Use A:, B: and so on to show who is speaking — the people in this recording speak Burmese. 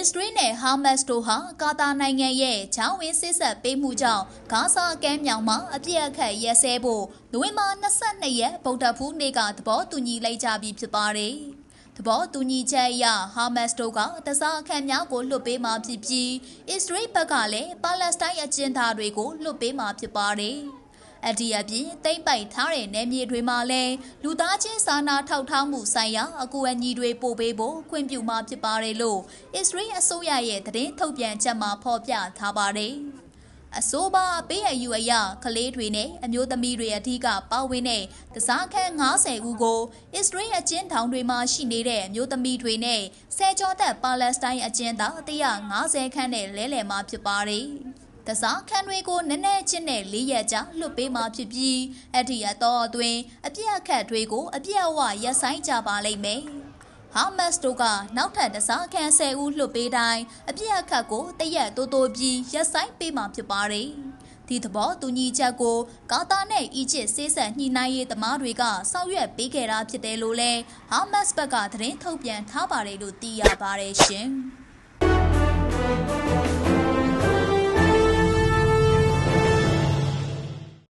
A: အစ္စရေးနဲ့ဟာမတ်စ်တို့ဟာကာတာနိုင်ငံရဲ့ချောင်းဝင်းစစ်ဆက်ပေးမှုကြောင့်ဂါဇာကမ်းမြောင်မှာအပြစ်အခတ်ရက်စဲဖို့နိုဝင်ဘာ22ရက်ဗုဒ္ဓဖူးနေ့ကသဘောတူညီလိုက်ကြပြီဖြစ်ပါတယ်။သဘောတူညီချက်အရဟာမတ်စ်တို့ကတစားအခန့်များကိုလွှတ်ပေးမှာဖြစ်ပြီးအစ္စရေးဘက်ကလည်းပါလက်စတိုင်းအကျဉ်းသားတွေကိုလွှတ်ပေးမှာဖြစ်ပါတယ်။အဒီအပြင်တိမ့်ပိုင်ထားတဲ့နယ်မြေတွေမှာလည်းလူသားချင်းစာနာထောက်ထားမှုဆိုင်ရာအကူအညီတွေပို့ပေးဖို့ခွင့်ပြုမှာဖြစ်ပါတယ်လို့အစ္စရေးအစိုးရရဲ့သတင်းထုတ်ပြန်ချက်မှာဖော်ပြထားပါတယ်အဆိုပါပေးအယူအယကလေးတွေနဲ့အမျိုးသမီးတွေအထက်ကပါဝင်တဲ့ကစားခန်း90ဦးကိုအစ္စရေးအကျဉ်းထောင်တွေမှာရှိနေတဲ့အမျိုးသမီးတွေနဲ့ဆယ်ကျော်သက်ပါလက်စတိုင်းအကျဉ်းသား150ခန်းနဲ့လဲလှယ်မှာဖြစ်ပါတယ်။တစားခန်းတွေကိုနည်းနည်းချင်းနဲ့၄ရက်ကြာလွတ်ပေးမှာဖြစ်ပြီးအထီရတော့အတွင်းအပြည့်အခက်တွေကိုအပြည့်အဝရပ်ဆိုင်ကြပါလိမ့်မယ်။ဟာမတ်စ်တို့ကနောက်ထပ်တစားခန်း၁၀ဦးလွတ်ပေးတိုင်းအပြည့်အခက်ကိုတရက်တိုးတိုးပြီးရပ်ဆိုင်ပေးမှာဖြစ်ပါတယ်။ဒီသဘောတူညီချက်ကိုကာတာနဲ့အီဂျစ်ဆေးဆက်ညှိနှိုင်းရေးသမားတွေကစောက်ရွက်ပေးခဲ့တာဖြစ်တယ်လို့လဲဟာမတ်စ်ဘက်ကသတင်းထုတ်ပြန်ထားပါတယ်လို့သိရပါတယ်ရှင်။